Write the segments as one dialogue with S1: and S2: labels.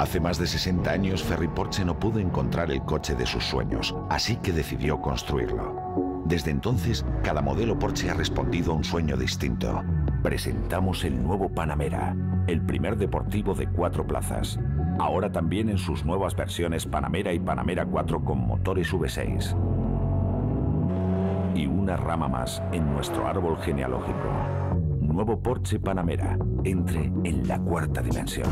S1: Hace más de 60 años, Ferry Porsche no pudo encontrar el coche de sus sueños, así que decidió construirlo. Desde entonces, cada modelo Porsche ha respondido a un sueño distinto. Presentamos el nuevo Panamera, el primer deportivo de cuatro plazas. Ahora también en sus nuevas versiones Panamera y Panamera 4 con motores V6. Y una rama más en nuestro árbol genealógico. Nuevo Porsche Panamera. Entre en la cuarta dimensión.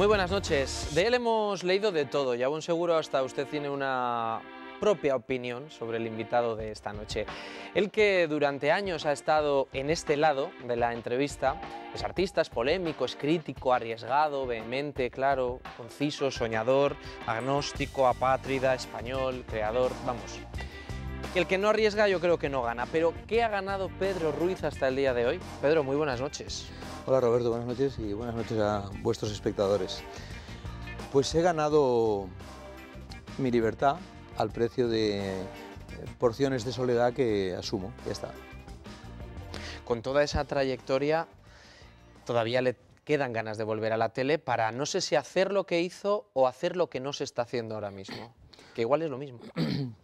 S2: Muy buenas noches. De él hemos leído de todo y aún seguro hasta usted tiene una propia opinión sobre el invitado de esta noche. El que durante años ha estado en este lado de la entrevista, es artista, es polémico, es crítico, arriesgado, vehemente, claro, conciso, soñador, agnóstico, apátrida, español, creador, vamos el que no arriesga yo creo que no gana. Pero ¿qué ha ganado Pedro Ruiz hasta el día de hoy? Pedro, muy buenas noches.
S3: Hola Roberto, buenas noches y buenas noches a vuestros espectadores. Pues he ganado mi libertad al precio de eh, porciones de soledad que asumo, ya está.
S2: Con toda esa trayectoria, todavía le quedan ganas de volver a la tele para no sé si hacer lo que hizo o hacer lo que no se está haciendo ahora mismo, que igual es lo mismo.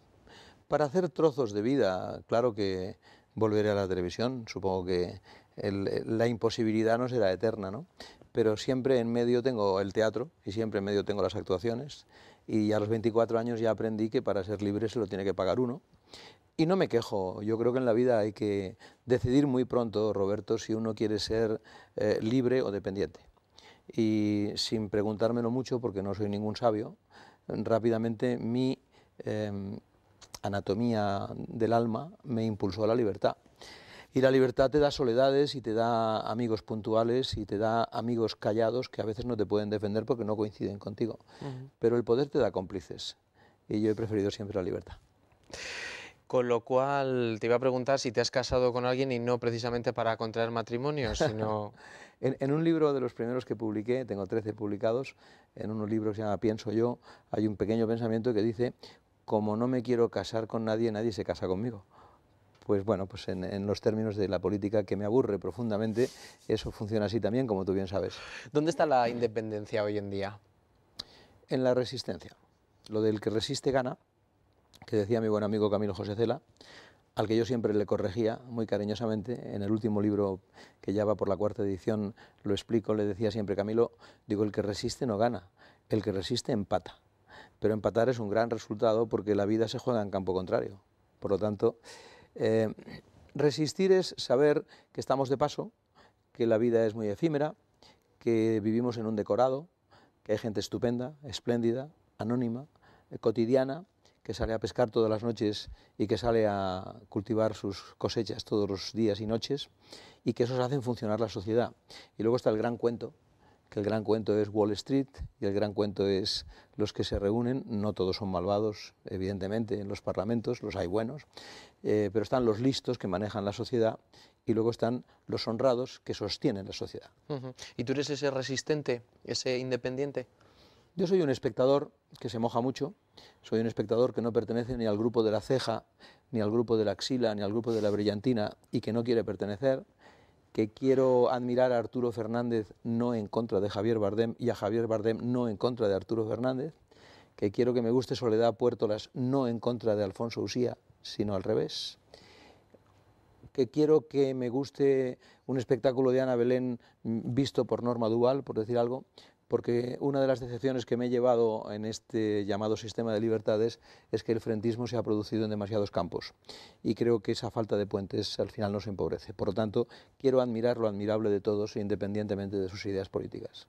S3: para hacer trozos de vida. Claro que volveré a la televisión, supongo que la imposibilidad no será eterna, ¿no? Pero siempre en medio tengo el teatro y siempre en medio tengo las actuaciones y a los 24 años ya aprendí que para ser libre se lo tiene que pagar uno. Y no me quejo, yo creo que en la vida hay que decidir muy pronto, Roberto, si uno quiere ser eh, libre o dependiente. Y sin preguntármelo mucho, porque no soy ningún sabio, rápidamente mi em, anatomía del alma me impulsó a la libertad. Y la libertad te da soledades y te da amigos puntuales y te da amigos callados que a veces no te pueden defender porque no coinciden contigo. Pero el poder te da cómplices. Y yo he preferido siempre la libertad.
S2: Con lo cual, te iba a preguntar si te has casado con alguien y no precisamente para contraer matrimonio,
S3: sino... en, un libro de los primeros que publiqué, tengo 13 publicados, en unos libros que se llama Pienso yo, hay un pequeño pensamiento que dice, como no me quiero casar con nadie, nadie se casa conmigo. Pues bueno, pues en, en, los términos de la política que me aburre profundamente, eso funciona así también, como tú bien sabes. ¿Dónde está la independencia hoy en día? En la resistencia. Lo del que resiste gana, que decía mi buen amigo Camilo José Cela, al que yo siempre le corregía muy cariñosamente. En el último libro que ya va por la cuarta edición lo explico, le decía siempre, Camilo, digo, el que resiste no gana, el que resiste empata pero empatar es un gran resultado porque la vida se juega en campo contrario. Por lo tanto, eh, resistir es saber que estamos de paso, que la vida es muy efímera, que vivimos en un decorado, que hay gente estupenda, espléndida, anónima, eh, cotidiana, que sale a pescar todas las noches y que sale a cultivar sus cosechas todos los días y noches, y que esos hace funcionar la sociedad. Y luego está el gran cuento, que el gran cuento es Wall Street y el gran cuento es los que se reúnen, no todos son malvados, evidentemente, en los parlamentos, los hay buenos, eh, pero están los listos que manejan la sociedad y luego están los honrados que sostienen la sociedad.
S2: ¿Y tú eres ese resistente, ese independiente? Yo
S3: soy un espectador que se moja mucho, soy un espectador que no pertenece ni al grupo de la ceja, ni al grupo de la axila, ni al grupo de la brillantina y que no quiere pertenecer que quiero admirar a Arturo Fernández no en contra de Javier Bardem y a Javier Bardem no en contra de Arturo Fernández, que quiero que me guste Soledad Puertolas no en contra de Alfonso Usía, sino al revés, que quiero que me guste un espectáculo de Ana Belén visto por Norma Duval, por decir algo, porque una de las decepciones que me he llevado en este llamado sistema de libertades es que el frentismo se ha producido en demasiados campos y creo que esa falta de puentes al final nos empobrece. Por lo tanto, quiero admirar lo admirable de todos independientemente de sus ideas políticas.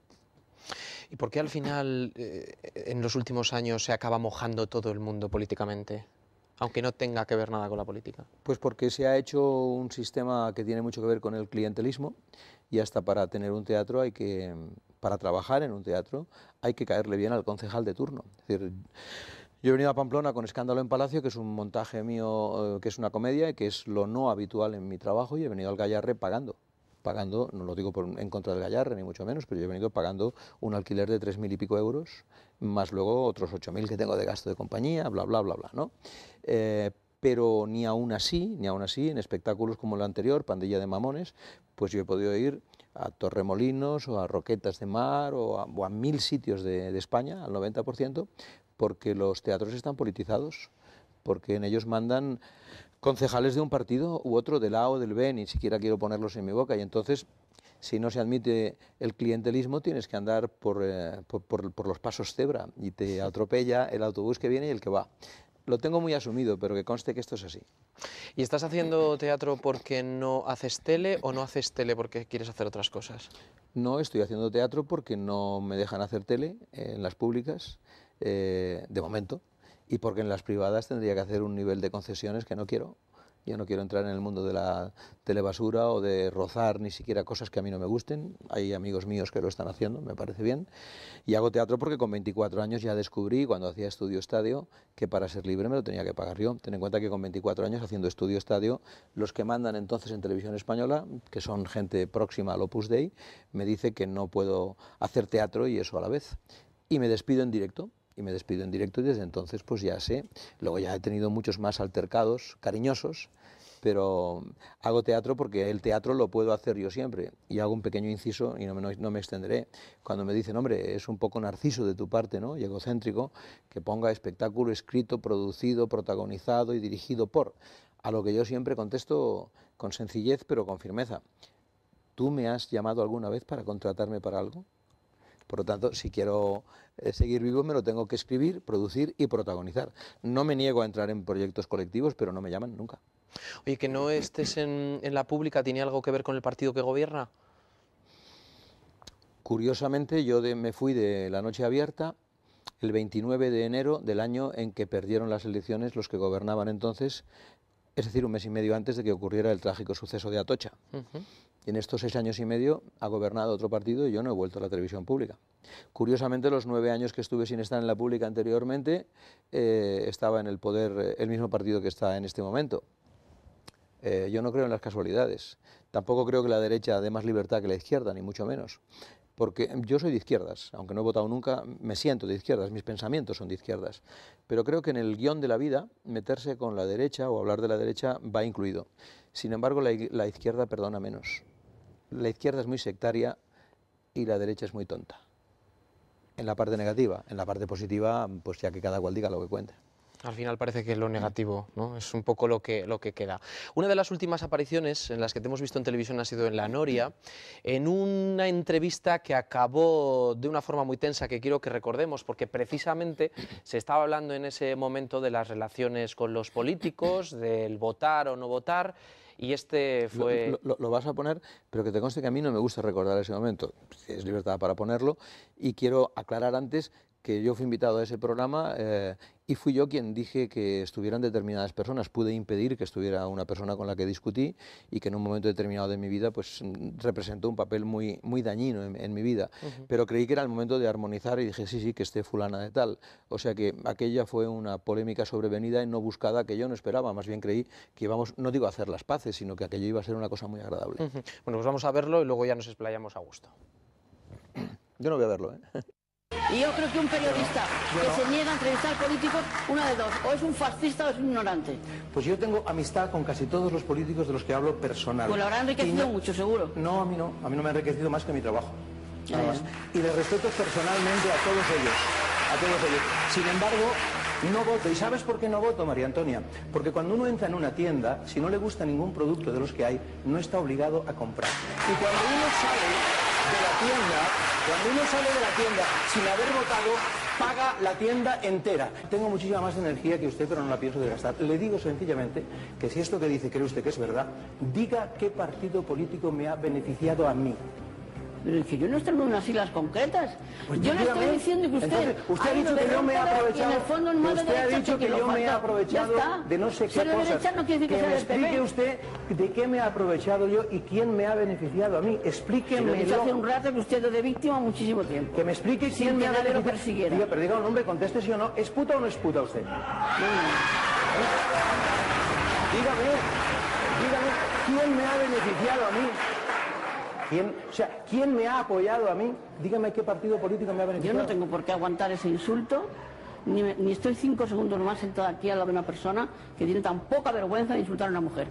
S2: ¿Y por qué al final eh, en los últimos años se acaba mojando todo el mundo políticamente? aunque no tenga que ver nada con la política.
S3: Pues porque se ha hecho un sistema que tiene mucho que ver con el clientelismo, y hasta para tener un teatro hay que, para trabajar en un teatro, hay que caerle bien al concejal de turno. decir, yo he venido a Pamplona con Escándalo en Palacio, que es un montaje mío, eh, que es una comedia que es lo no habitual en mi trabajo, y he venido al Gallarre pagando. Pagando, no lo digo en contra del Gallarre, ni mucho menos, pero yo he venido pagando un alquiler de tres mil y pico euros, más luego otros ocho mil que tengo de gasto de compañía, bla, bla, bla, bla, ¿no? Eh, pero ni aún así, ni aún así, en espectáculos como el anterior, Pandilla de Mamones, pues yo he podido ir a Torremolinos o a Roquetas de Mar o a, mil sitios de, España, al 90%, porque los teatros están politizados, porque en ellos mandan concejales de un partido u otro, del A o del B, ni siquiera quiero ponerlos en mi boca, y entonces si no se admite el clientelismo, tienes que andar por, eh, los pasos cebra y te atropella el autobús que viene y el que va lo tengo muy asumido, pero que conste que esto es
S2: así. ¿Y estás haciendo teatro porque no haces tele o no haces tele porque quieres hacer otras cosas?
S3: No estoy haciendo teatro porque no me dejan hacer tele eh, en las públicas, eh, de momento, y porque en las privadas tendría que hacer un nivel de concesiones que no quiero yo no quiero entrar en el mundo de la telebasura o de rozar ni siquiera cosas que a mí no me gusten. Hay amigos míos que lo están haciendo, me parece bien. Y hago teatro porque con 24 años ya descubrí, cuando hacía estudio estadio, que para ser libre me lo tenía que pagar yo. Ten en cuenta que con 24 años haciendo estudio estadio, los que mandan entonces en televisión española, que son gente próxima al Opus Dei, me dice que no puedo hacer teatro y eso a la vez. Y me despido en directo y me despido en directo y desde entonces pues ya sé. Luego ya he tenido muchos más altercados cariñosos, pero hago teatro porque el teatro lo puedo hacer yo siempre. Y hago un pequeño inciso y no me, no me extenderé. Cuando me dicen, hombre, es un poco narciso de tu parte, ¿no? Y egocéntrico, que ponga espectáculo escrito, producido, protagonizado y dirigido por. A lo que yo siempre contesto con sencillez pero con firmeza. ¿Tú me has llamado alguna vez para contratarme para algo? Por lo tanto, si quiero eh, seguir vivo me lo tengo que escribir, producir y protagonizar. No me niego a entrar en proyectos colectivos, pero no me
S2: llaman nunca. Oye, que no estés en, la pública, ¿tiene algo que ver con el partido que gobierna?
S3: Curiosamente, yo me fui de la noche abierta el 29 de enero del año en que perdieron las elecciones los que gobernaban entonces es decir, un mes y medio antes de que ocurriera el trágico suceso de Atocha. Y en estos seis años y medio ha gobernado otro partido y yo no he vuelto a la televisión pública. Curiosamente, los nueve años que estuve sin estar en la pública anteriormente, eh, estaba en el poder eh, el mismo partido que está en este momento. Eh, yo no creo en las casualidades. Tampoco creo que la derecha dé más libertad que la izquierda, ni mucho menos porque yo soy de izquierdas, aunque no he votado nunca, me siento de izquierdas, mis pensamientos son de izquierdas, pero creo que en el guión de la vida meterse con la derecha o hablar de la derecha va incluido. Sin embargo, la, izquierda perdona menos. La izquierda es muy sectaria y la derecha es muy tonta. En la parte negativa, en la parte positiva, pues ya que cada cual diga lo que cuente.
S2: Al final parece que es lo negativo, ¿no? Es un poco lo que, lo que queda. Una de las últimas apariciones en las que te hemos visto en televisión ha sido en La Noria, en una entrevista que acabó de una forma muy tensa que quiero que recordemos, porque precisamente se estaba hablando en ese momento de las relaciones con los políticos, del votar o no votar, y este fue... Lo, vas a poner, pero que te conste que a mí
S3: no me gusta recordar ese momento. Es libertad para ponerlo. Y quiero aclarar antes que yo fui invitado a ese programa eh, y fui yo quien dije que estuvieran determinadas personas. Pude impedir que estuviera una persona con la que discutí y que en un momento determinado de mi vida pues representó un papel muy, muy dañino en, mi vida. Pero creí que era el momento de armonizar y dije, sí, sí, que esté fulana de tal. O sea que aquella fue una polémica sobrevenida y no buscada que yo no esperaba. Más bien creí que íbamos, no digo a hacer las paces, sino que aquello iba a ser una cosa muy agradable. Bueno, pues vamos a verlo y luego
S2: ya nos explayamos a gusto. Yo no voy a verlo, ¿eh?
S1: Y yo creo que un periodista
S3: que se niega a entrevistar políticos, una de dos, o es un fascista o es un ignorante. Pues yo tengo amistad con casi todos los políticos de los que hablo personalmente. Pues lo habrá enriquecido mucho, seguro. No, a mí no. A mí no me ha enriquecido más que mi trabajo.
S1: Y
S3: le respeto personalmente a todos ellos. A todos ellos. Sin embargo, no voto. ¿Y sabes por qué no voto, María Antonia? Porque cuando uno entra en una tienda, si no le gusta ningún producto de los que hay, no está obligado a comprar. Y cuando uno
S1: sale
S3: de la tienda, cuando uno sale de la tienda sin haber votado, paga la tienda entera. Tengo muchísima más energía que usted, pero no la pienso desgastar. Le digo sencillamente que si esto que dice cree usted que es verdad, diga qué partido político me ha beneficiado a mí.
S2: Pero es que yo no estoy en unas islas concretas. Pues yo le estoy diciendo que usted... usted ha dicho que yo me he aprovechado... usted ha dicho que, yo me he aprovechado de no sé qué cosas. Derecha
S3: no quiere que, explique usted de qué me he aprovechado yo y quién me ha beneficiado a mí. Explíqueme. hace un
S2: rato que usted es de víctima muchísimo tiempo. Que me explique quién me ha beneficiado. dígame pero
S3: diga un hombre, conteste sí o no. ¿Es puta o no es puta usted? Dígame, dígame, ¿quién me ha beneficiado a mí? ¿Quién,
S2: sea, ¿quién me ha apoyado a mí? Dígame qué partido político me ha beneficiado. Yo no tengo por qué aguantar ese insulto, ni, estoy cinco segundos más sentada aquí a la de una persona que tiene tan poca vergüenza de insultar a una mujer.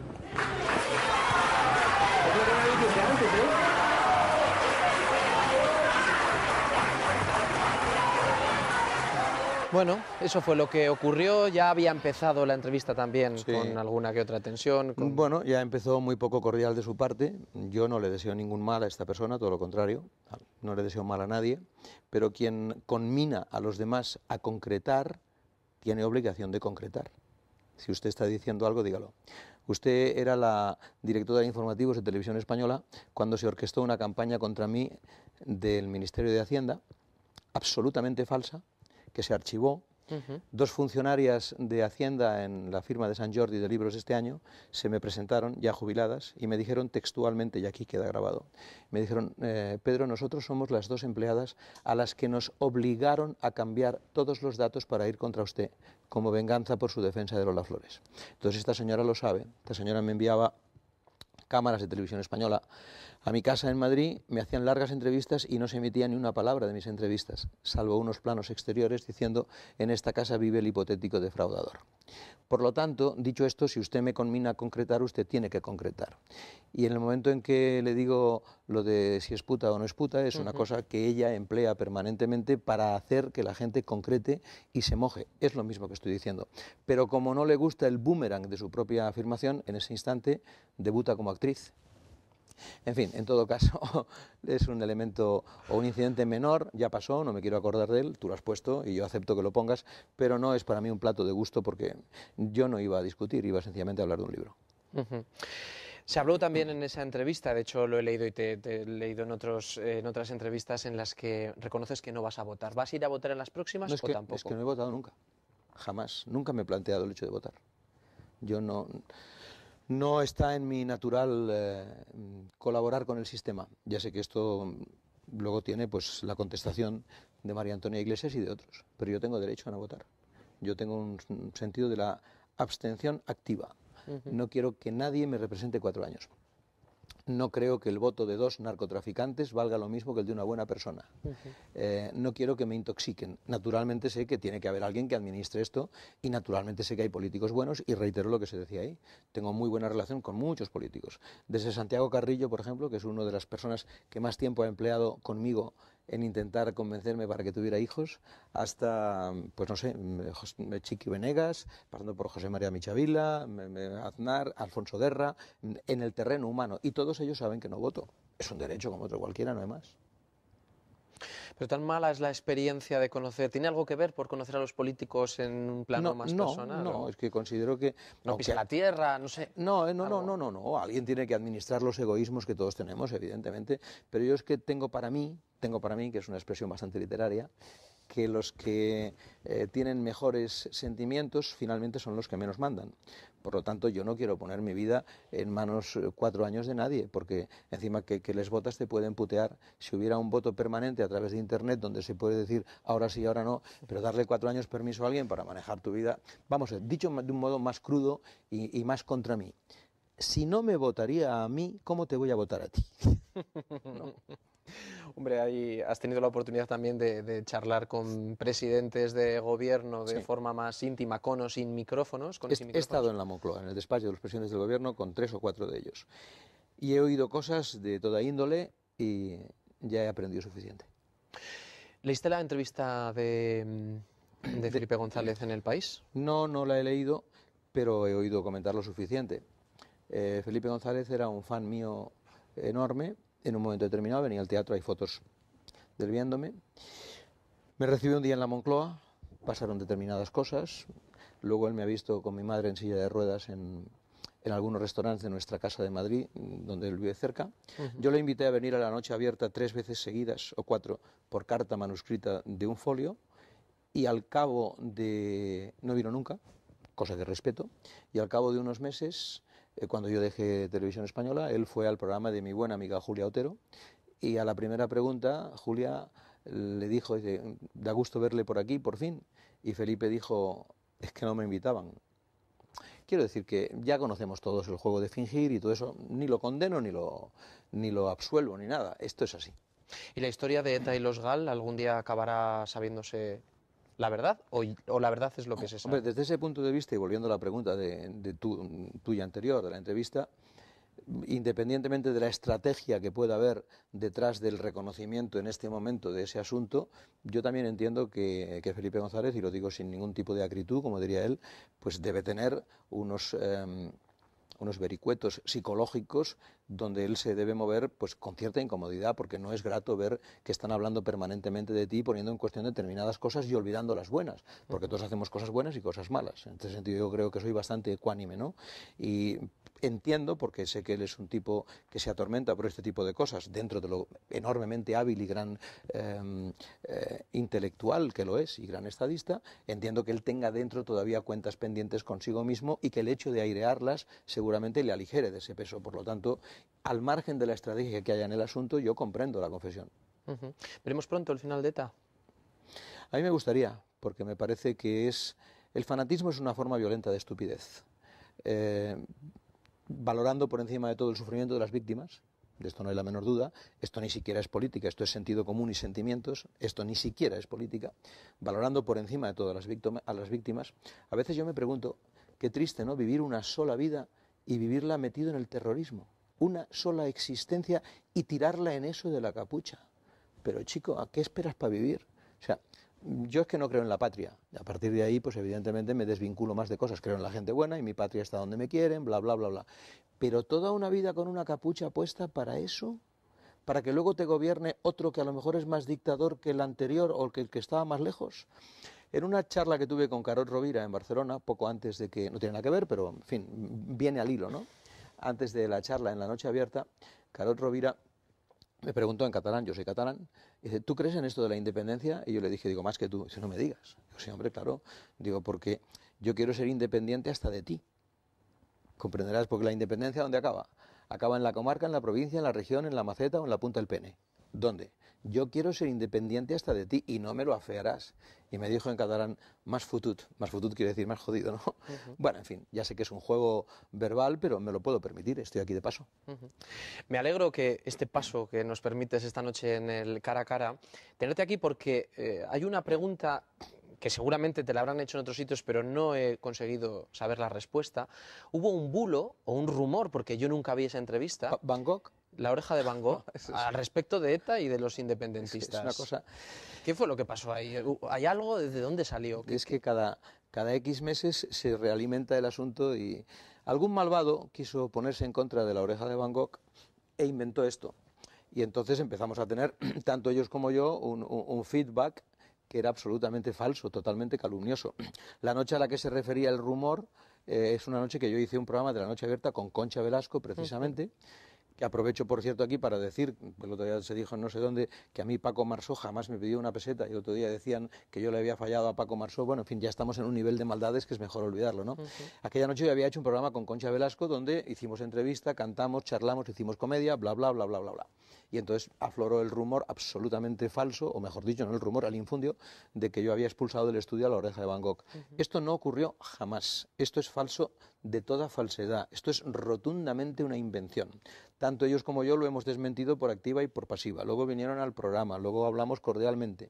S2: Bueno, eso fue lo que ocurrió. Ya había empezado la entrevista también con
S3: alguna que otra tensión. Bueno, ya empezó muy poco cordial de su parte. Yo no le deseo ningún mal a esta persona, todo lo contrario. No le deseo mal a nadie. Pero quien conmina a los demás a concretar, tiene obligación de concretar. Si usted está diciendo algo, dígalo. Usted era la directora de informativos de Televisión Española cuando se orquestó una campaña contra mí del Ministerio de Hacienda, absolutamente falsa, que se archivó. Dos funcionarias de Hacienda en la firma de San Jordi de libros este año se me presentaron, ya jubiladas, y me dijeron textualmente, y aquí queda grabado, me dijeron, eh, Pedro, nosotros somos las dos empleadas a las que nos obligaron a cambiar todos los datos para ir contra usted, como venganza por su defensa de Lola Flores. Entonces esta señora lo sabe, esta señora me enviaba cámaras de televisión española a mi casa en Madrid, me hacían largas entrevistas y no se emitía ni una palabra de mis entrevistas, salvo unos planos exteriores diciendo en esta casa vive el hipotético defraudador. Por lo tanto, dicho esto, si usted me conmina a concretar, usted tiene que concretar. Y en el momento en que le digo lo de si es puta o no es puta, es una cosa que ella emplea permanentemente para hacer que la gente concrete y se moje. Es lo mismo que estoy diciendo. Pero como no le gusta el boomerang de su propia afirmación, en ese instante debuta como actriz. En fin, en todo caso, es un elemento o un incidente menor, ya pasó, no me quiero acordar de él, tú lo has puesto y yo acepto que lo pongas, pero no es para mí un plato de gusto porque yo no iba a discutir, iba sencillamente a hablar de un libro.
S2: Se habló también en esa entrevista, de hecho lo he leído y te, he leído en, otros, en otras entrevistas en las que reconoces que no vas a votar. ¿Vas a ir a votar en las próximas o tampoco? Es que no
S3: he votado nunca, jamás, nunca me he planteado el hecho de votar. Yo no, no está en mi natural eh, colaborar con el sistema. Ya sé que esto luego tiene pues la contestación de María Antonia Iglesias y de otros, pero yo tengo derecho a no votar. Yo tengo un sentido de la abstención activa. No quiero que nadie me represente cuatro años no creo que el voto de dos narcotraficantes valga lo mismo que el de una buena persona. Eh, no quiero que me intoxiquen. Naturalmente sé que tiene que haber alguien que administre esto y naturalmente sé que hay políticos buenos y reitero lo que se decía ahí. Tengo muy buena relación con muchos políticos. Desde Santiago Carrillo, por ejemplo, que es una de las personas que más tiempo ha empleado conmigo en intentar convencerme para que tuviera hijos, hasta, pues no sé, mm, eh, Chiqui Venegas, pasando por José María Michavila, Aznar, Alfonso Guerra, mm, en el terreno humano. Y todos ellos saben que no voto. Es un derecho como otro cualquiera, no hay más.
S2: Pero tan mala es la experiencia de conocer. ¿Tiene algo que ver por conocer a los políticos en un plano más personal? No, no, es
S3: que considero que. No la tierra, no sé. No, eh, no, no, no, no, no. Alguien tiene que administrar los egoísmos que todos tenemos, evidentemente. Pero yo es que tengo para mí, tengo para mí, que es una expresión bastante literaria, que los que eh, tienen mejores sentimientos finalmente son los que menos mandan. Por lo tanto, yo no quiero poner mi vida en manos eh, cuatro años de nadie, porque encima que, que les votas te pueden putear. Si hubiera un voto permanente a través de Internet donde se puede decir ahora sí, ahora no, pero darle cuatro años permiso a alguien para manejar tu vida, vamos, dicho de un modo más crudo y, más contra mí. Si no me votaría a mí, ¿cómo te voy a votar a ti?
S2: Hombre, ahí has tenido la oportunidad también de, charlar con presidentes de gobierno de forma más íntima, con o sin micrófonos. he, estado
S3: en la Moncloa, en el despacho de los presidentes del gobierno, con tres o cuatro de ellos. Y he oído cosas de toda índole y ya he aprendido suficiente. ¿Leíste la entrevista de, mm, Felipe González en El País? No, no la he leído, pero he oído comentar lo suficiente. Eh, Felipe González era un fan mío enorme en un momento determinado venía al teatro, hay fotos del viéndome. Me recibió un día en la Moncloa, pasaron determinadas cosas. Luego él me ha visto con mi madre en silla de ruedas en, algunos restaurantes de nuestra casa de Madrid, donde él vive cerca. Yo le invité a venir a la noche abierta tres veces seguidas, o cuatro, por carta manuscrita de un folio, y al cabo de... no vino nunca, cosa de respeto, y al cabo de unos meses eh, cuando yo dejé Televisión Española, él fue al programa de mi buena amiga Julia Otero y a la primera pregunta Julia le dijo, da gusto verle por aquí, por fin, y Felipe dijo, es que no me invitaban. Quiero decir que ya conocemos todos el juego de fingir y todo eso, ni lo condeno, ni lo, ni lo absuelvo, ni nada,
S2: esto es así. ¿Y la historia de ETA y los GAL algún día acabará sabiéndose la verdad o, la verdad es lo que se sabe. desde
S3: ese punto de vista, y volviendo a la pregunta de, tuya anterior, de la entrevista, independientemente de la estrategia que pueda haber detrás del reconocimiento en este momento de ese asunto, yo también entiendo que, Felipe González, y lo digo sin ningún tipo de acritud, como diría él, pues debe tener unos... Em, unos vericuetos psicológicos donde él se debe mover pues con cierta incomodidad porque no es grato ver que están hablando permanentemente de ti poniendo en cuestión determinadas cosas y olvidando las buenas porque todos hacemos cosas buenas y cosas malas en este sentido yo creo que soy bastante ecuánime no y entiendo porque sé que él es un tipo que se atormenta por este tipo de cosas dentro de lo enormemente hábil y gran em, eh, intelectual que lo es y gran estadista entiendo que él tenga dentro todavía cuentas pendientes consigo mismo y que el hecho de airearlas seguramente le aligere de ese peso por lo tanto al margen de la estrategia que haya en el asunto, yo comprendo la confesión. ¿Veremos pronto el final de ETA? A mí me gustaría, porque me parece que es... El fanatismo es una forma violenta de estupidez. Eh, valorando por encima de todo el sufrimiento de las víctimas, de esto no hay la menor duda, esto ni siquiera es política, esto es sentido común y sentimientos, esto ni siquiera es política, valorando por encima de todo las, a las víctimas, a veces yo me pregunto, qué triste, ¿no? Vivir una sola vida y vivirla metido en el terrorismo una sola existencia y tirarla en eso de la capucha. Pero chico, ¿a qué esperas para vivir? O sea, yo es que no creo en la patria. A partir de ahí, pues evidentemente me desvinculo más de cosas. Creo en la gente buena y mi patria está donde me quieren, bla, bla, bla, bla. Pero toda una vida con una capucha puesta para eso, para que luego te gobierne otro que a lo mejor es más dictador que el anterior o que el que estaba más lejos. En una charla que tuve con Carol Rovira en Barcelona, poco antes de que, no tiene nada que ver, pero en fin, viene al hilo, ¿no? antes de la charla en la noche abierta, Carol Rovira me preguntó en catalán, yo soy catalán, dice, ¿tú crees en esto de la independencia? Y yo le dije, digo, más que tú, si no me digas. Digo, sí, hombre, claro, digo, porque yo quiero ser independiente hasta de ti. Comprenderás, porque la independencia, ¿dónde acaba? Acaba en la comarca, en la provincia, en la región, en la maceta o en la punta del pene. ¿Dónde? yo quiero ser independiente hasta de ti y no me lo afearás. Y me dijo en catalán, más futut, más futut quiere decir más jodido, ¿no? Bueno, en fin, ya sé que es un juego verbal, pero me lo puedo permitir, estoy aquí de paso.
S2: Me alegro que este paso que nos permites esta noche en el cara a cara, tenerte aquí porque eh, hay una pregunta que seguramente te la habrán hecho en otros sitios, pero no he conseguido saber la respuesta. Hubo un bulo o un rumor, porque yo nunca vi esa entrevista. ¿Bangkok? la oreja de Van Gogh al respecto de ETA y de los independentistas. Es una cosa... ¿Qué fue lo que pasó ahí? ¿Hay algo? ¿Desde dónde
S3: salió? Es que cada, cada X meses se realimenta el asunto y algún malvado quiso ponerse en contra de la oreja de Van Gogh e inventó esto. Y entonces empezamos a tener, tanto ellos como yo, un, feedback que era absolutamente falso, totalmente calumnioso. La noche a la que se refería el rumor eh, es una noche que yo hice un programa de la Noche Abierta con Concha Velasco, precisamente que aprovecho por cierto aquí para decir, el otro día se dijo no sé dónde, que a mí Paco Marsó jamás me pidió una peseta y el otro día decían que yo le había fallado a Paco Marsó, bueno, en fin, ya estamos en un nivel de maldades que es mejor olvidarlo, ¿no? Aquella noche yo había hecho un programa con Concha Velasco donde hicimos entrevista, cantamos, charlamos, hicimos comedia, bla, bla, bla, bla, bla, bla. Y entonces afloró el rumor absolutamente falso, o mejor dicho, no el rumor, al infundio, de que yo había expulsado del estudio a la oreja de Van Gogh. Esto no ocurrió jamás. Esto es falso de toda falsedad. Esto es rotundamente una invención. Tanto ellos como yo lo hemos desmentido por activa y por pasiva. Luego vinieron al programa, luego hablamos cordialmente.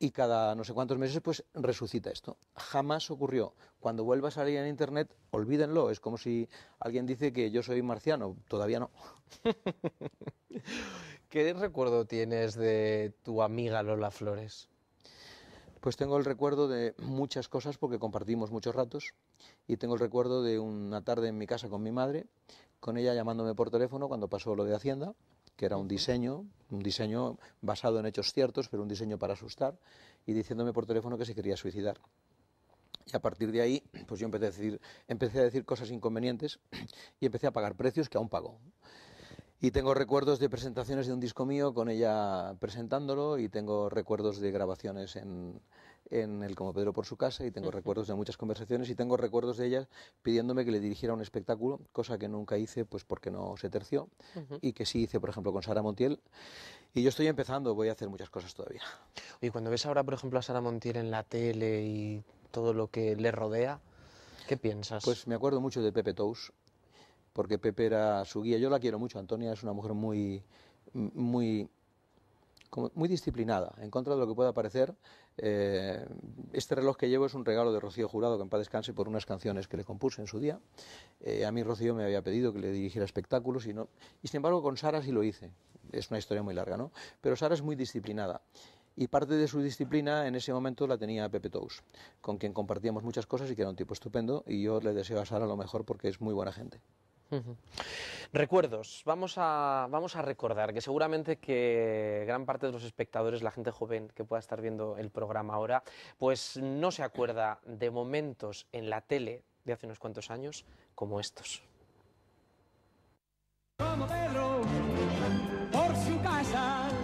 S3: Y cada no sé cuántos meses, pues resucita esto. Jamás ocurrió. Cuando vuelva a salir en internet, olvídenlo. Es como si alguien dice que yo soy marciano. Todavía no. ¿Qué recuerdo tienes de tu amiga Lola Flores? Pues tengo el recuerdo de muchas cosas porque compartimos muchos ratos y tengo el recuerdo de una tarde en mi casa con mi madre con ella llamándome por teléfono cuando pasó lo de Hacienda, que era un diseño, un diseño basado en hechos ciertos, pero un diseño para asustar, y diciéndome por teléfono que se quería suicidar. Y a partir de ahí, pues yo empecé a decir, cosas inconvenientes y empecé a pagar precios que aún pago. Y tengo recuerdos de presentaciones de un disco mío con ella presentándolo y tengo recuerdos de grabaciones en, en el Como Pedro por su casa y tengo recuerdos de muchas conversaciones y tengo recuerdos de ella pidiéndome que le dirigiera un espectáculo, cosa que nunca hice pues porque no se terció y que sí hice, por ejemplo, con Sara Montiel.
S2: Y yo estoy empezando, voy a hacer muchas cosas todavía. Y cuando ves ahora, por ejemplo, a Sara Montiel en la tele y todo lo que le rodea, ¿qué piensas? Pues
S3: me acuerdo mucho de
S2: Pepe Tous,
S3: porque Pepe era su guía. Yo la quiero mucho, Antonia es una mujer muy muy muy disciplinada, en contra de lo que pueda parecer, eh, este reloj que llevo es un regalo de Rocío Jurado, que en paz descanse, por unas canciones que le compuse en su día. Eh, a mí Rocío me había pedido que le dirigiera espectáculos y, sin embargo con Sara sí lo hice. Es una historia muy larga, ¿no? Pero Sara es muy disciplinada. Y parte de su disciplina en ese momento la tenía Pepe Tous, con quien compartíamos muchas cosas y que era un tipo estupendo. Y yo le deseo a Sara lo mejor porque es muy buena gente.
S2: Recuerdos. Vamos a, vamos a recordar que seguramente que gran parte de los espectadores, la gente joven que pueda estar viendo el programa ahora, pues no se acuerda de momentos en la tele de hace unos cuantos años como estos.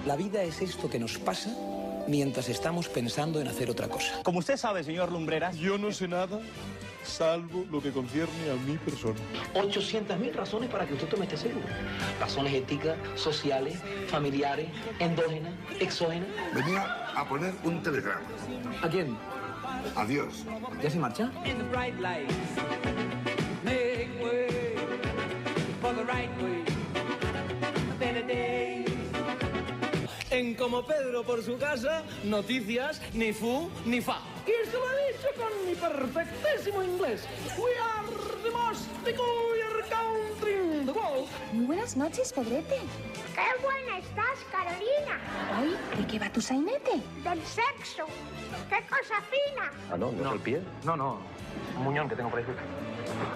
S3: La vida es esto que nos pasa mientras estamos pensando en hacer otra cosa. Como usted sabe, señor Lumbreras... Yo no sé nada, salvo lo que concierne a mi persona. 800.000 razones para que usted tome este seguro. Razones éticas, sociales, familiares, endógenas, exógenas. Venía a poner un telegrama. ¿A quién? Adiós. ¿Ya se marcha? como Pedro por su casa, noticias, ni fu, ni fa.
S2: Y se lo he dicho con mi perfectísimo inglés. We are the most peculiar country in the world. Muy buenas noches, Pedrete. ¡Qué buena estás, Carolina! Ay, ¿de qué va tu sainete? Del sexo. ¡Qué cosa fina!
S3: Ah, no, no, el pie. No, no. Un muñón que tengo por ahí.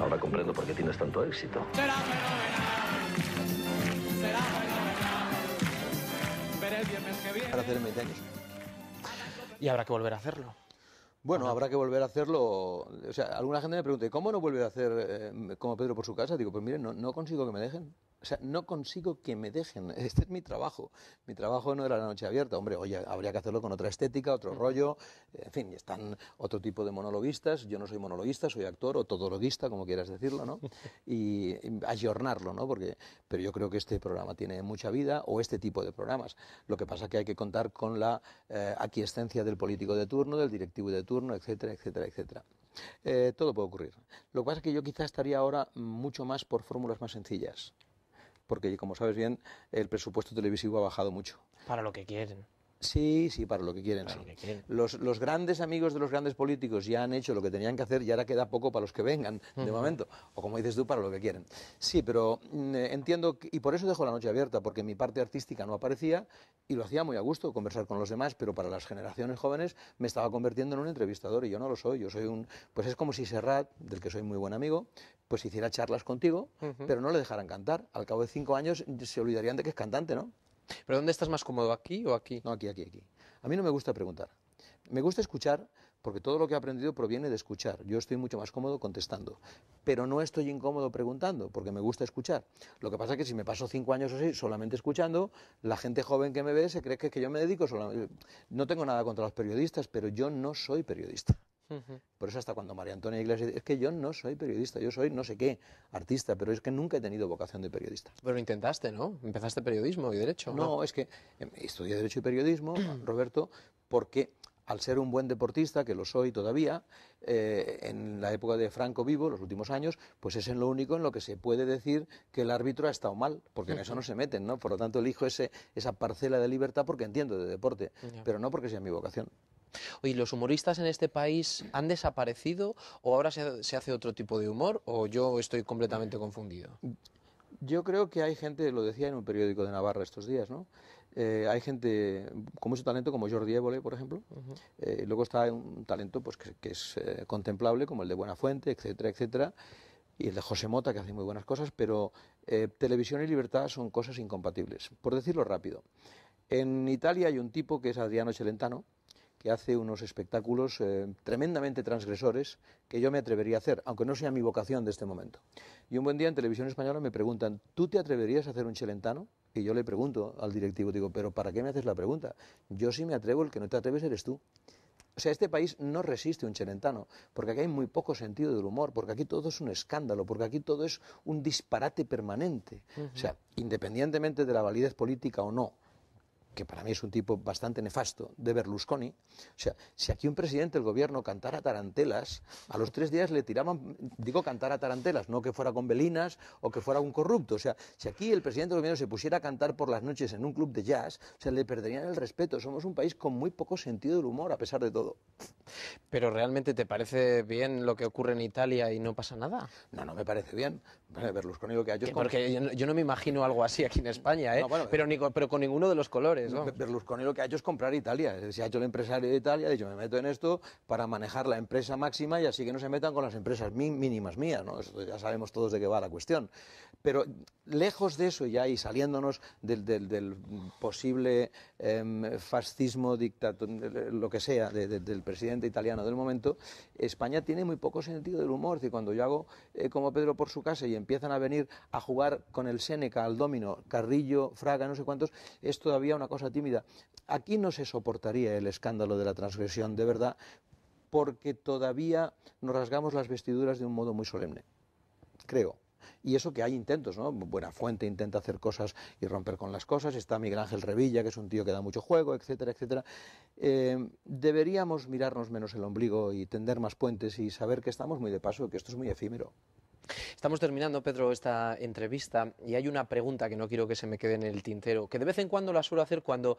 S3: Ahora comprendo por qué tienes tanto éxito.
S2: Será fenomenal. Será fenomenal para hacer el
S3: Y habrá que volver a hacerlo. Bueno, habrá que volver a hacerlo. O sea, alguna gente me pregunta, ¿cómo no volver a hacer eh, como Pedro por su casa? Digo, pues mire, no consigo que me dejen. O sea, no consigo que me dejen. Este es mi trabajo. Mi trabajo no era la noche abierta. Hombre, oye, habría que hacerlo con otra estética, otro rollo. En fin, están otro tipo de monologuistas. Yo no soy monologuista, soy actor o todologuista, como quieras decirlo, ¿no? Y, ayornarlo, ¿no? Porque, pero yo creo que este programa tiene mucha vida o este tipo de programas. Lo que pasa es que hay que contar con la eh, aquiescencia del político de turno, del directivo de turno, etcétera, etcétera, etcétera. Eh, todo puede ocurrir. Lo que pasa es que yo quizás estaría ahora mucho más por fórmulas más sencillas porque como sabes bien, el presupuesto televisivo ha bajado mucho.
S2: Para lo que quieren.
S3: Sí, sí, para lo que quieren. Los, grandes amigos de los grandes políticos ya han hecho lo que tenían que hacer y ahora queda poco para los que vengan, de momento. O como dices tú, para lo que quieren. Sí, pero mm, eh, entiendo, y por eso dejo la noche abierta, porque mi parte artística no aparecía y lo hacía muy a gusto conversar con los demás, pero para las generaciones jóvenes me estaba convirtiendo en un entrevistador y yo no lo soy. Yo soy un. Pues es como si Serrat, del que soy muy buen amigo, pues hiciera charlas contigo, pero no le dejaran cantar. Al cabo de cinco años mm, se olvidarían de que es cantante, ¿no? ¿Pero dónde estás más cómodo, aquí o aquí? No, aquí, aquí, aquí. A mí no me gusta preguntar. Me gusta escuchar porque todo lo que he aprendido proviene de escuchar. Yo estoy mucho más cómodo contestando, pero no estoy incómodo preguntando porque me gusta escuchar. Lo que pasa es que si me paso cinco años o así solamente escuchando, la gente joven que me ve se cree que, es que yo me dedico solamente... Eh, no tengo nada contra los periodistas, pero yo no soy periodista. Por eso hasta cuando María Antonia Iglesias dice, es que yo no soy periodista, yo soy no sé qué, artista, pero es que nunca he tenido vocación de periodista.
S2: Pero intentaste, ¿no?
S3: Empezaste periodismo y derecho. No, es que em, estudié derecho y periodismo, Roberto, porque al ser un buen deportista, que lo soy todavía, eh, en la época de Franco vivo, los últimos años, pues es en lo único en lo que se puede decir que el árbitro ha estado mal, porque en eso no se meten, ¿no? Por lo tanto, elijo ese, esa
S2: parcela de libertad porque entiendo de deporte, pero no porque sea mi vocación. Oye, ¿los humoristas en este país han desaparecido o ahora se, hace otro tipo de humor o yo estoy completamente confundido?
S3: Yo creo que hay gente, lo decía en un periódico de Navarra estos días, ¿no? Eh, hay gente con mucho talento como Jordi Évole, por ejemplo. Eh, luego está un talento pues, que, es eh, contemplable, como el de Buenafuente, etcétera, etcétera. Y el de José Mota, que hace muy buenas cosas, pero televisión y libertad son cosas incompatibles. Por decirlo rápido, en Italia hay un tipo que es Adriano Celentano, que hace unos espectáculos eh, tremendamente transgresores que yo me atrevería a hacer, aunque no sea mi vocación de este momento. Y un buen día en televisión española me preguntan, ¿tú te atreverías a hacer un chelentano? Y yo le pregunto al directivo, digo, ¿pero para qué me haces la pregunta? Yo sí me atrevo, el que no te atreves eres tú. O sea, este país no resiste un chelentano, porque aquí hay muy poco sentido del humor, porque aquí todo es un escándalo, porque aquí todo es un disparate permanente. O sea, independientemente de la validez política o no, que para mí es un tipo bastante nefasto, de Berlusconi. O sea, si aquí un presidente del gobierno cantara tarantelas, a los tres días le tiraban, digo cantar a tarantelas, no que fuera con velinas o que fuera un corrupto. O sea, si aquí el presidente del gobierno se pusiera a cantar por las noches en un club de jazz, se le perderían el respeto. Somos un país con muy poco sentido del humor, a pesar de todo.
S2: Pero realmente te parece bien lo que ocurre en Italia y no pasa nada? No, no me parece bien. Berlusconi lo que hay. Porque yo, no me imagino algo así aquí en España, ¿eh? pero, eh. pero con ninguno de los
S3: colores. Berlusconi lo que ha hecho es comprar Italia. Se ha hecho el empresario de Italia, ha dicho, me meto en esto para manejar la empresa máxima y así que no se metan con las empresas mínimas mías, ya sabemos todos de qué va la cuestión. Pero lejos de eso ya y saliéndonos del, posible em, fascismo, dictato, lo que sea, del presidente italiano del momento, España tiene muy poco sentido del humor. Y cuando yo hago eh, como Pedro por su casa y empiezan a venir a jugar con el Seneca, al domino, Carrillo, Fraga, no sé cuántos, es todavía una cosa tímida. Aquí no se soportaría el escándalo de la transgresión, de verdad, porque todavía nos rasgamos las vestiduras de un modo muy solemne, creo. Y eso que hay intentos, ¿no? Buena Fuente intenta hacer cosas y romper con las cosas, está Miguel Ángel Revilla, que es un tío que da mucho juego, etcétera, etcétera. Eh, deberíamos mirarnos menos el ombligo y tender más puentes y saber que estamos muy de paso, que esto es muy efímero.
S2: Estamos terminando, Pedro, esta entrevista y hay una pregunta que no quiero que se me quede en el tintero, que de vez en cuando la suelo hacer cuando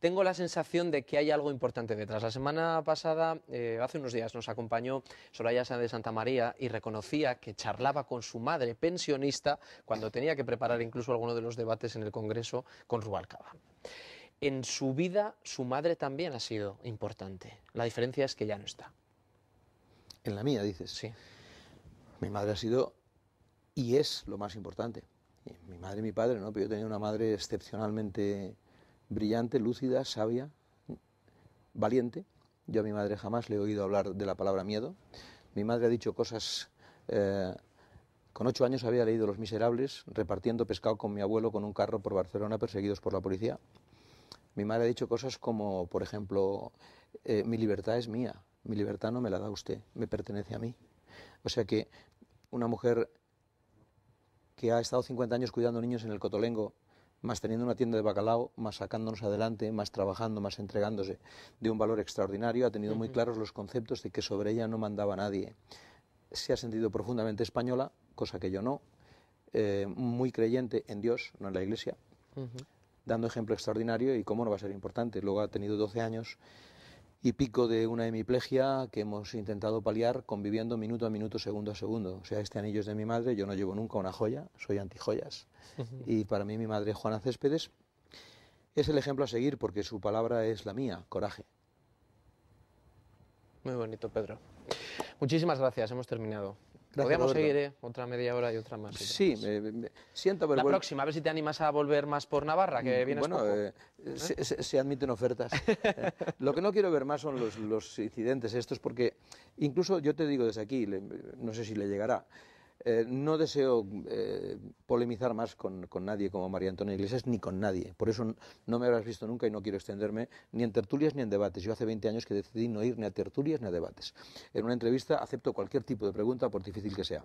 S2: tengo la sensación de que hay algo importante detrás. La semana pasada, eh, hace unos días, nos acompañó Soraya Sáenz de Santa María y reconocía que charlaba con su madre pensionista cuando tenía que preparar incluso alguno de los debates en el Congreso con Rubalcaba. En su vida, su madre también ha sido importante. La diferencia es que ya no está.
S3: En la mía, dices. Sí. Mi madre ha sido y es lo más importante. Eh, mi madre y mi padre, ¿no? Pero yo tenía una madre excepcionalmente brillante, lúcida, sabia, valiente. Yo a mi madre jamás le he oído hablar de la palabra miedo. Mi madre ha dicho cosas... Eh, con ocho años había leído Los Miserables, repartiendo pescado con mi abuelo con un carro por Barcelona perseguidos por la policía. Mi madre ha dicho cosas como, por ejemplo, eh, mi libertad es mía, mi libertad no me la da usted, me pertenece a mí. O sea que una mujer que ha estado 50 años cuidando niños en el Cotolengo, más teniendo una tienda de bacalao, más sacándonos adelante, más trabajando, más entregándose, de un valor extraordinario, ha tenido muy claros los conceptos de que sobre ella no mandaba nadie. Se ha sentido profundamente española, cosa que yo no, eh, muy creyente en Dios, no en la Iglesia, dando ejemplo extraordinario y cómo no va a ser importante. Luego ha tenido 12 años y pico de una hemiplegia que hemos intentado paliar conviviendo minuto a minuto, segundo a segundo. O sea, este anillo es de mi madre, yo no llevo nunca una joya, soy antijoyas. y para mí mi madre, Juana Céspedes, es el ejemplo a seguir porque su palabra es la mía, coraje.
S2: Muy bonito, Pedro. Muchísimas gracias, hemos terminado. Podríamos seguir ¿eh? otra media hora y otra más. sí, siento, pero. La próxima, a ver si te animas a volver más por Navarra, que mm, vienes Bueno, eh, ¿Eh? Se,
S3: admiten ofertas. Lo que no quiero ver más son los, incidentes estos, porque incluso yo te digo desde aquí, no sé si le llegará. Eh, no deseo eh, polemizar más con, nadie como María Antonia Iglesias ni con nadie. Por eso no me habrás visto nunca y no quiero extenderme ni en tertulias ni en debates. Yo hace 20 años que decidí no ir ni a tertulias ni a debates. En una entrevista acepto cualquier tipo de pregunta, por difícil que sea.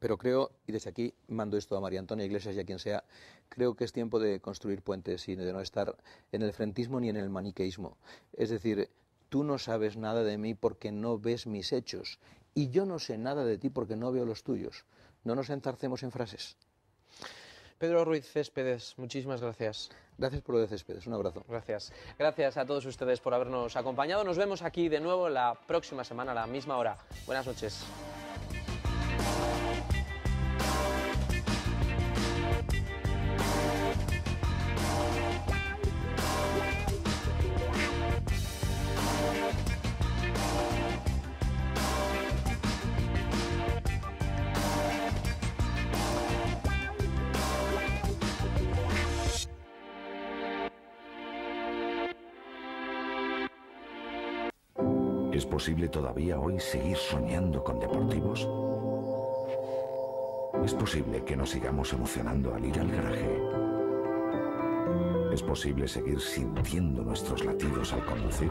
S3: Pero creo, y desde aquí mando esto a María Antonia Iglesias y a quien sea, creo que es tiempo de construir puentes y de no estar en el frentismo ni en el maniqueísmo. Es decir, tú no sabes nada de mí porque no ves mis hechos y yo no sé nada de ti porque no veo los tuyos. No nos entarcemos en frases.
S2: Pedro Ruiz Céspedes, muchísimas gracias. Gracias por lo de
S3: Céspedes, un abrazo. Gracias.
S2: Gracias a todos ustedes por habernos acompañado. Nos vemos aquí de nuevo la próxima semana a la misma hora. Buenas noches.
S1: ¿Es posible todavía hoy seguir soñando con deportivos? ¿Es posible que nos sigamos emocionando al ir al garaje? ¿Es posible seguir sintiendo nuestros latidos al conducir?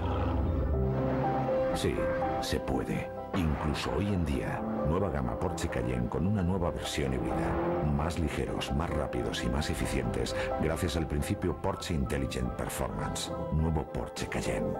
S1: Sí, se puede. Incluso hoy en día, nueva gama Porsche Cayenne con una nueva versión híbrida. Más ligeros, más rápidos y más eficientes gracias al principio Porsche Intelligent Performance. Nuevo Porsche Cayenne.